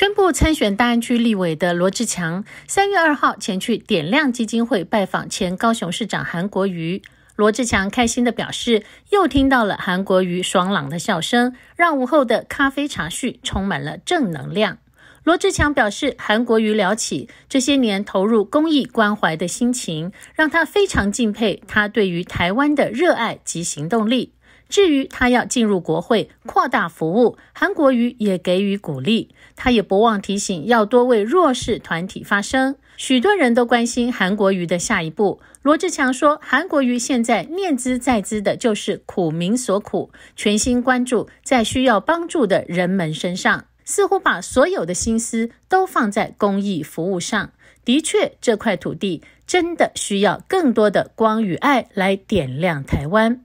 宣布参选大安区立委的罗志强，三月二号前去点亮基金会拜访前高雄市长韩国瑜。罗志强开心地表示，又听到了韩国瑜爽朗的笑声，让午后的咖啡茶叙充满了正能量。罗志强表示，韩国瑜聊起这些年投入公益关怀的心情，让他非常敬佩他对于台湾的热爱及行动力。至于他要进入国会扩大服务，韩国瑜也给予鼓励。他也不忘提醒，要多为弱势团体发声。许多人都关心韩国瑜的下一步。罗志强说，韩国瑜现在念兹在兹的就是苦民所苦，全心关注在需要帮助的人们身上，似乎把所有的心思都放在公益服务上。的确，这块土地真的需要更多的光与爱来点亮台湾。